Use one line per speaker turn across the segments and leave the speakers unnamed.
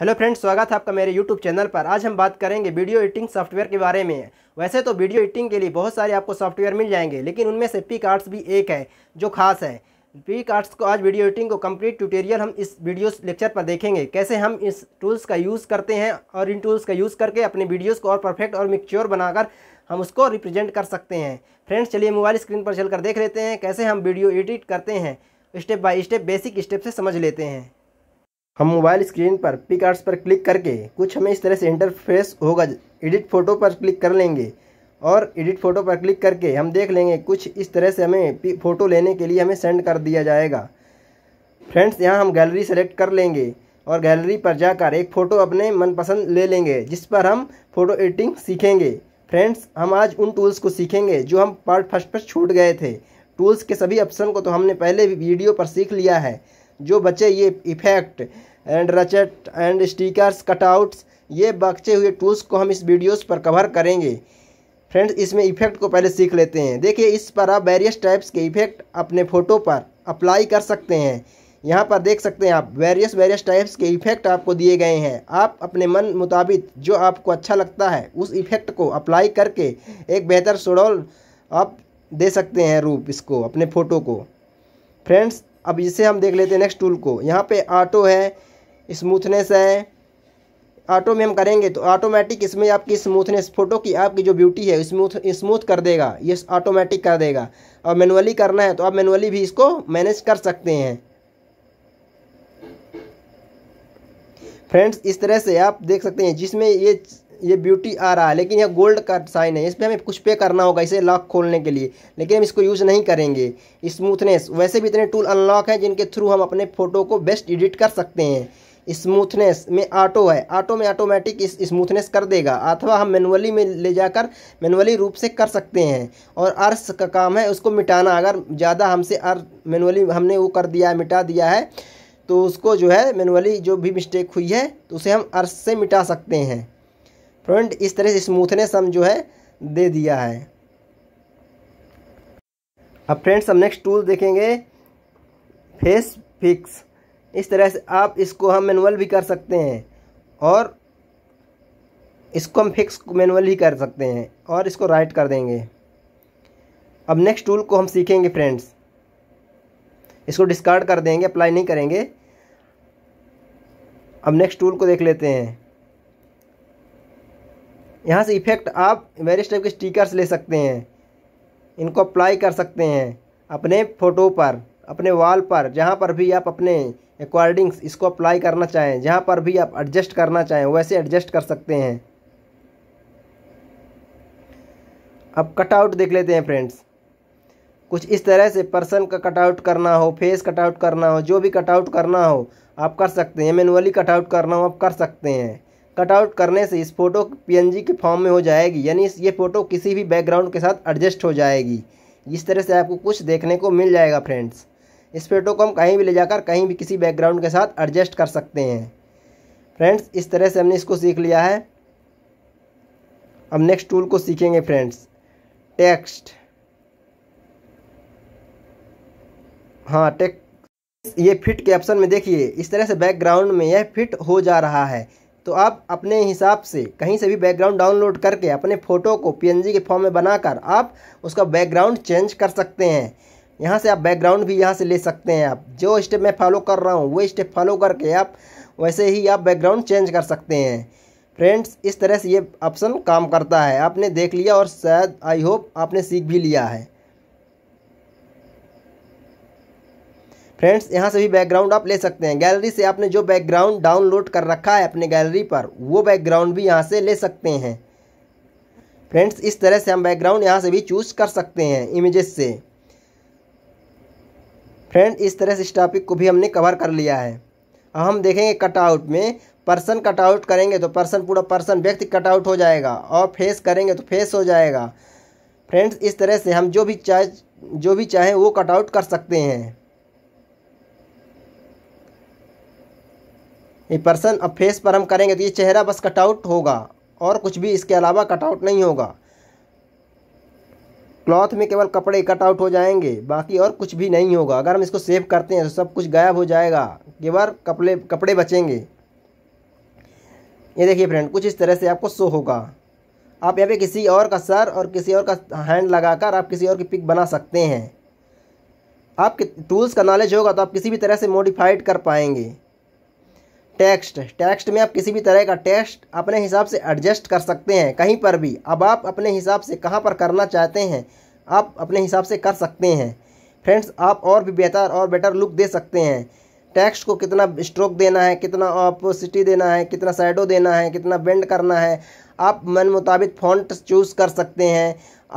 hello friends स्वागत है आपका मेरे यूट्यूब चैनल पर आज हम बात करेंगे वीडियो एडिटिंग सॉफ्टवेयर के बारे में वैसे तो वीडियो एडिटिंग के लिए बहुत सारे आपको सॉफ्टवेयर मिल जाएंगे लेकिन उनमें से पिक आर्ट्स भी एक है जो खास है पिक आर्ट्स को आज वीडियो एडिटिंग को कंप्लीट ट्यूटोरियल हम इस वीडियो लेक्चर पर देखेंगे कैसे हम इस टूल्स का यूज़ करते हैं और इन टूल्स का यूज़ करके अपने वीडियोज़ को और परफेक्ट और मिक्योर बनाकर हम उसको रिप्रेजेंट कर सकते हैं फ्रेंड्स चलिए मोबाइल स्क्रीन पर चल देख लेते हैं कैसे हम वीडियो एडिट करते हैं step by step basic step से समझ लेते हैं हम मोबाइल स्क्रीन पर पिक आर्ट्स पर क्लिक करके कुछ हमें इस तरह से इंटरफेस होगा एडिट फोटो पर क्लिक कर लेंगे और एडिट फोटो पर क्लिक करके हम देख लेंगे कुछ इस तरह से हमें फ़ोटो लेने के लिए हमें सेंड कर दिया जाएगा फ्रेंड्स यहाँ हम गैलरी सेलेक्ट कर लेंगे और गैलरी पर जाकर एक फ़ोटो अपने मनपसंद ले लेंगे जिस पर हम फ़ोटो एडिटिंग सीखेंगे फ्रेंड्स हम आज उन टूल्स को सीखेंगे जो हम पार्ट फर्स्ट पर छूट गए थे टूल्स के सभी ऑप्शन को तो हमने पहले वीडियो पर सीख लिया है जो बचे ये इफ़ेक्ट एंड रचट एंड स्टिकर्स कटआउट्स ये बचे हुए टूल्स को हम इस वीडियोस पर कवर करेंगे फ्रेंड्स इसमें इफ़ेक्ट को पहले सीख लेते हैं देखिए इस पर आप वेरियस टाइप्स के इफ़ेक्ट अपने फ़ोटो पर अप्लाई कर सकते हैं यहाँ पर देख सकते हैं आप वेरियस वेरियस टाइप्स के इफ़ेक्ट आपको दिए गए हैं आप अपने मन मुताबिक जो आपको अच्छा लगता है उस इफ़ेक्ट को अप्लाई करके एक बेहतर सुडौल आप दे सकते हैं रूप इसको अपने फ़ोटो को फ्रेंड्स अब इसे हम देख लेते हैं नेक्स्ट टूल को यहाँ पे ऑटो है स्मूथनेस है ऑटो में हम करेंगे तो ऑटोमेटिक इसमें आपकी स्मूथनेस फ़ोटो की आपकी जो ब्यूटी है स्मूथ स्मूथ कर देगा ये ऑटोमेटिक कर देगा और मैनुअली करना है तो आप मैनुअली भी इसको मैनेज कर सकते हैं फ्रेंड्स इस तरह से आप देख सकते हैं जिसमें ये ये ब्यूटी आ रहा है लेकिन यह गोल्ड का साइन है इस पर हमें कुछ पे करना होगा इसे लॉक खोलने के लिए लेकिन हम इसको यूज़ नहीं करेंगे स्मूथनेस वैसे भी इतने टूल अनलॉक हैं जिनके थ्रू हम अपने फ़ोटो को बेस्ट एडिट कर सकते हैं स्मूथनेस में ऑटो है ऑटो में ऑटोमेटिक इस स्मूथनेस कर देगा अथवा हम मैनुअली में ले जाकर मैनुअली रूप से कर सकते हैं और अर्स का काम है उसको मिटाना अगर ज़्यादा हमसे अर मैनुअली हमने वो कर दिया मिटा दिया है तो उसको जो है मैनुअली जो भी मिस्टेक हुई है तो उसे हम अर्स से मिटा सकते हैं फ्रेंड इस तरह से स्मूथनेस हम जो है दे दिया है अब फ्रेंड्स हम नेक्स्ट टूल देखेंगे फेस फिक्स इस तरह से आप इसको हम मैनुअल भी कर सकते हैं और इसको हम फिक्स मैनुअल ही कर सकते हैं और इसको राइट कर देंगे अब नेक्स्ट टूल को हम सीखेंगे फ्रेंड्स इसको डिस्कार्ड कर देंगे अप्लाई नहीं करेंगे अब नेक्स्ट टूल को देख लेते हैं यहाँ से इफेक्ट आप वेरियस टाइप के स्टिकर्स ले सकते हैं इनको अप्लाई कर सकते हैं अपने फ़ोटो पर अपने वॉल पर जहाँ पर भी आप अपने अकॉर्डिंग्स इसको अप्लाई करना चाहें जहाँ पर भी आप एडजस्ट करना चाहें वैसे एडजस्ट कर सकते हैं अब कटआउट देख लेते हैं फ्रेंड्स कुछ इस तरह से पर्सन का कटआउट करना हो फेस कटआउट करना हो जो भी कटआउट करना हो आप कर सकते हैं मैनुअली कटआउट करना हो आप कर सकते हैं कटआउट करने से इस फ़ोटो पीएनजी के फॉर्म में हो जाएगी यानी ये फ़ोटो किसी भी बैकग्राउंड के साथ एडजस्ट हो जाएगी इस तरह से आपको कुछ देखने को मिल जाएगा फ्रेंड्स इस को हम कहीं भी ले जाकर कहीं भी किसी बैकग्राउंड के साथ एडजस्ट कर सकते हैं फ्रेंड्स इस तरह से हमने इसको सीख लिया है अब नेक्स्ट टूल को सीखेंगे फ्रेंड्स टेक्स्ट हाँ टेक ये फिट के ऑप्शन में देखिए इस तरह से बैकग्राउंड में यह फिट हो जा रहा है तो आप अपने हिसाब से कहीं से भी बैकग्राउंड डाउनलोड करके अपने फ़ोटो को पीएनजी के फॉर्म में बनाकर आप उसका बैकग्राउंड चेंज कर सकते हैं यहाँ से आप बैकग्राउंड भी यहाँ से ले सकते हैं आप जो स्टेप मैं फॉलो कर रहा हूँ वो स्टेप फॉलो करके आप वैसे ही आप बैकग्राउंड चेंज कर सकते हैं फ्रेंड्स इस तरह से ये ऑप्शन काम करता है आपने देख लिया और शायद आई होप आपने सीख भी लिया है फ्रेंड्स यहाँ से भी बैकग्राउंड आप ले सकते हैं गैलरी से आपने जो बैकग्राउंड डाउनलोड कर रखा है अपने गैलरी पर वो बैकग्राउंड भी यहाँ से ले सकते हैं फ्रेंड्स इस तरह से हम बैकग्राउंड यहाँ से भी चूज़ कर सकते हैं इमेजेस से फ्रेंड इस तरह से इस टॉपिक को भी हमने कवर कर लिया है अब हम देखेंगे कटआउट में पर्सन कटआउट करेंगे तो पर्सन पूरा पर्सन व्यक्ति कटआउट हो जाएगा और फेस करेंगे तो फेस हो जाएगा फ्रेंड्स इस तरह से हम जो भी चाहे जो भी चाहें वो कटआउट कर सकते हैं ये पर्सन अब फेस पर हम करेंगे तो ये चेहरा बस कटआउट होगा और कुछ भी इसके अलावा कटआउट नहीं होगा क्लॉथ में केवल कपड़े कट आउट हो जाएंगे बाकी और कुछ भी नहीं होगा अगर हम इसको सेव करते हैं तो सब कुछ गायब हो जाएगा केवल कपड़े कपड़े बचेंगे ये देखिए फ्रेंड कुछ इस तरह से आपको शो होगा आप यहाँ पे किसी और का सर और किसी और का हैंड लगाकर आप किसी और की पिक बना सकते हैं आपके टूल्स का नॉलेज होगा तो आप किसी भी तरह से मॉडिफाइड कर पाएंगे टेक्स्ट टेक्स्ट में आप किसी भी तरह का टेक्स्ट अपने हिसाब से एडजस्ट कर सकते हैं कहीं पर भी अब आप अपने हिसाब से कहाँ पर करना चाहते हैं आप अपने हिसाब से कर सकते हैं फ्रेंड्स आप और भी बेहतर और बेटर लुक दे सकते हैं टेक्स्ट को कितना स्ट्रोक देना है कितना ऑपोसिटी देना है कितना साइडो देना है कितना बेंड करना है आप मन मुताबिक फॉन्ट चूज़ कर सकते हैं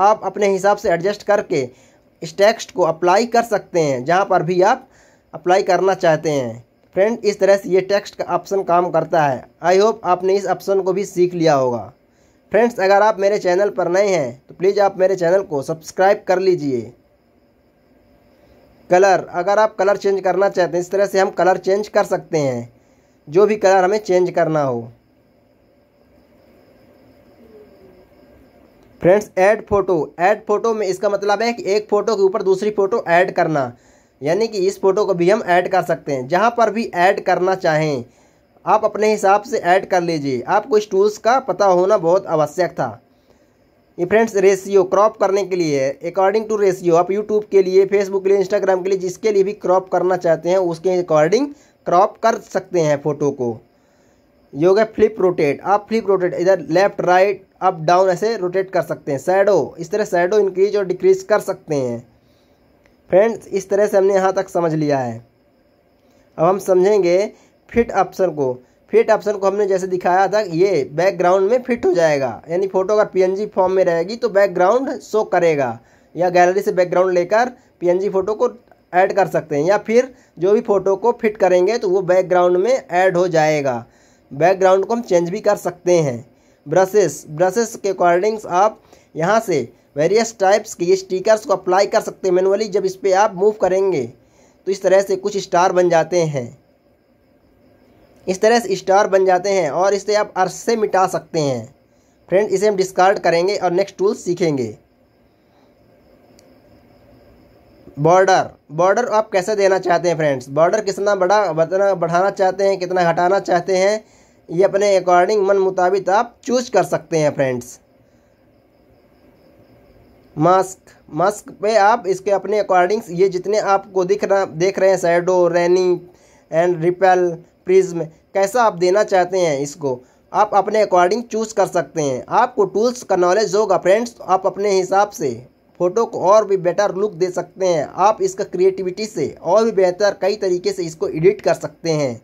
आप अपने हिसाब से एडजस्ट करके इस टेक्स्ट को अप्लाई कर सकते हैं जहाँ पर भी आप अप्लाई करना चाहते हैं फ्रेंड इस तरह से ये टेक्स्ट का ऑप्शन काम करता है आई होप आपने इस ऑप्शन को भी सीख लिया होगा फ्रेंड्स अगर आप मेरे चैनल पर नए हैं तो प्लीज़ आप मेरे चैनल को सब्सक्राइब कर लीजिए कलर अगर आप कलर चेंज करना चाहते हैं इस तरह से हम कलर चेंज कर सकते हैं जो भी कलर हमें चेंज करना हो friends add photo add photo में इसका मतलब है कि एक फ़ोटो के ऊपर दूसरी फ़ोटो ऐड करना यानी कि इस फ़ोटो को भी हम ऐड कर सकते हैं जहाँ पर भी ऐड करना चाहें आप अपने हिसाब से ऐड कर लीजिए आपको इस टूल्स का पता होना बहुत आवश्यक था ये फ्रेंड्स रेशियो क्रॉप करने के लिए अकॉर्डिंग टू रेशियो आप यूट्यूब के लिए फेसबुक के लिए इंस्टाग्राम के लिए जिसके लिए भी क्रॉप करना चाहते हैं उसके अकॉर्डिंग क्रॉप कर सकते हैं फ़ोटो को योग है फ्लिप रोटेट आप फ्लिप रोटेट इधर लेफ्ट राइट अप डाउन ऐसे रोटेट कर सकते हैं सैडो इस तरह सैडो इंक्रीज और डिक्रीज कर सकते हैं फ्रेंड्स इस तरह से हमने यहाँ तक समझ लिया है अब हम समझेंगे फिट ऑप्शन को फिट ऑप्शन को हमने जैसे दिखाया था ये बैकग्राउंड में फिट हो जाएगा यानी फ़ोटो अगर पी फॉर्म में रहेगी तो बैकग्राउंड शो करेगा या गैलरी से बैकग्राउंड लेकर पी फ़ोटो को ऐड कर सकते हैं या फिर जो भी फ़ोटो को फिट करेंगे तो वो बैकग्राउंड में ऐड हो जाएगा बैकग्राउंड को हम चेंज भी कर सकते हैं ब्रशेस ब्रशेस के अकॉर्डिंग्स आप यहाँ से वेरियस टाइप्स के ये स्टिकर्स को अप्लाई कर सकते हैं मैनुअली जब इस पर आप मूव करेंगे तो इस तरह से कुछ स्टार बन जाते हैं इस तरह से स्टार बन जाते हैं और इसे आप अर्थ से मिटा सकते हैं फ्रेंड इसे हम डिस्कार्ड करेंगे और नेक्स्ट टूल सीखेंगे बॉर्डर बॉर्डर आप कैसे देना चाहते हैं फ्रेंड्स बॉर्डर कितना बड़ा बतना बढ़ाना चाहते हैं कितना घटाना चाहते हैं ये अपने अकॉर्डिंग मन मुताबिक आप चूज कर सकते हैं फ्रेंड्स मास्क मास्क पे आप इसके अपने अकॉर्डिंग्स ये जितने आपको दिख रहा देख रहे हैं shadow rainy and ripple prism कैसा आप देना चाहते हैं इसको आप अपने अकॉर्डिंग चूज़ कर सकते हैं आपको टूल्स का नॉलेज होगा फ्रेंड्स आप अपने हिसाब से फ़ोटो को और भी बेटर लुक दे सकते हैं आप इसका क्रिएटिविटी से और भी बेहतर कई तरीके से इसको एडिट कर सकते हैं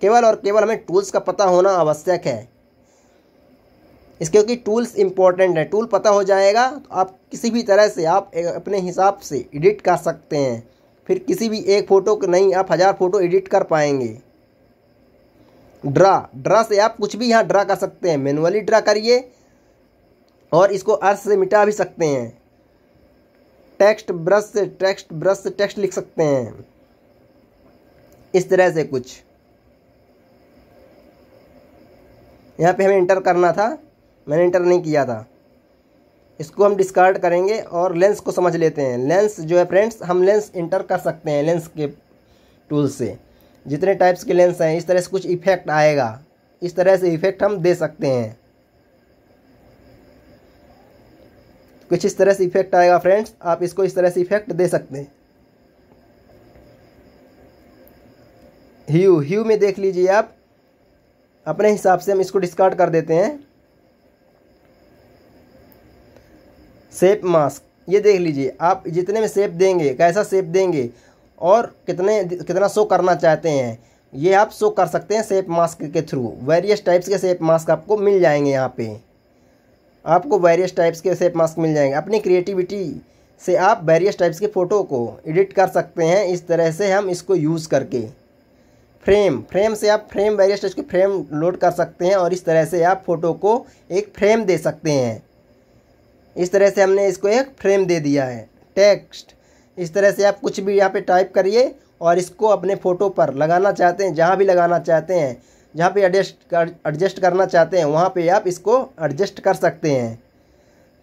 केवल और केवल हमें टूल्स का पता होना आवश्यक है इस क्योंकि टूल्स इंपॉर्टेंट है टूल पता हो जाएगा तो आप किसी भी तरह से आप अपने हिसाब से एडिट कर सकते हैं फिर किसी भी एक फ़ोटो को नहीं आप हज़ार फ़ोटो एडिट कर पाएंगे ड्रा ड्रा से आप कुछ भी यहाँ ड्रा कर सकते हैं मैनुअली ड्रा करिए और इसको अर्थ से मिटा भी सकते हैं टेक्स्ट ब्रश से टेक्स्ट ब्रश से टेक्स्ट लिख सकते हैं इस तरह से कुछ यहाँ पे हमें इंटर करना था मैंने इंटर नहीं किया था इसको हम डिस्कार्ड करेंगे और लेंस को समझ लेते हैं लेंस जो है फ्रेंड्स हम लेंस इंटर कर सकते हैं लेंस के टूल से जितने टाइप्स के लेंस हैं इस तरह से कुछ इफेक्ट आएगा इस तरह से इफेक्ट हम दे सकते हैं कुछ इस तरह से इफेक्ट आएगा फ्रेंड्स आप इसको इस तरह से इफेक्ट दे सकते हैं ह्यू ह्यू में देख लीजिए आप अपने हिसाब से हम इसको डिस्कार्ड कर देते हैं सेप मास्क ये देख लीजिए आप जितने में सेप देंगे कैसा सेप देंगे और कितने कितना शो करना चाहते हैं ये आप शो कर सकते हैं सेप मास्क के थ्रू वेरियस टाइप्स के सेप मास्क आपको मिल जाएंगे यहाँ पे आपको वेरियस टाइप्स के सेप मास्क मिल जाएंगे अपनी क्रिएटिविटी से आप वेरियस टाइप्स के फ़ोटो को एडिट कर सकते हैं इस तरह से हम इसको यूज़ करके फ्रेम फ्रेम से आप फ्रेम वेरियस टाइप्स के फ्रेम लोड कर सकते हैं और इस तरह से आप फ़ोटो को एक फ्रेम दे सकते हैं इस तरह से हमने इसको एक फ्रेम दे दिया है टेक्स्ट इस तरह से आप कुछ भी यहाँ पे टाइप करिए और इसको अपने फ़ोटो पर लगाना चाहते हैं जहाँ भी लगाना चाहते हैं जहाँ पे एडजस्ट कर एडजस्ट करना चाहते हैं वहाँ पे आप इसको एडजस्ट कर सकते हैं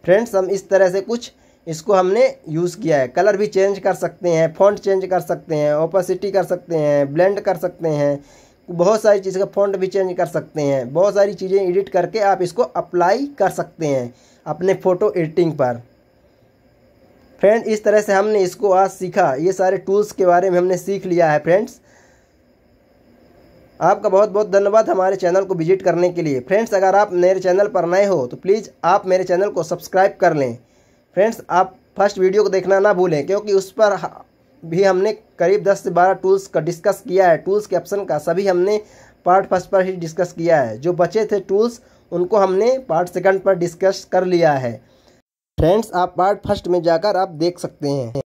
फ्रेंड्स हम इस तरह से कुछ इसको हमने यूज़ किया है कलर भी चेंज कर सकते हैं फ़ॉन्ट चेंज कर सकते हैं ओपासिटी कर सकते हैं ब्लेंड कर सकते हैं बहुत सारी चीज़ का फ़ॉन्ट भी चेंज कर सकते हैं बहुत सारी चीज़ें एडिट करके आप इसको अप्लाई कर सकते हैं अपने फ़ोटो एडिटिंग पर फ्रेंड इस तरह से हमने इसको आज सीखा ये सारे टूल्स के बारे में हमने सीख लिया है फ्रेंड्स आपका बहुत बहुत धन्यवाद हमारे चैनल को विजिट करने के लिए फ्रेंड्स अगर आप मेरे चैनल पर नए हो तो प्लीज़ आप मेरे चैनल को सब्सक्राइब कर लें फ्रेंड्स आप फर्स्ट वीडियो को देखना ना भूलें क्योंकि उस पर भी हमने करीब 10 से 12 टूल्स का डिस्कस किया है टूल्स के ऑप्शन का सभी हमने पार्ट फर्स्ट पर ही डिस्कस किया है जो बचे थे टूल्स उनको हमने पार्ट सेकंड पर डिस्कस कर लिया है फ्रेंड्स आप पार्ट फर्स्ट में जाकर आप देख सकते हैं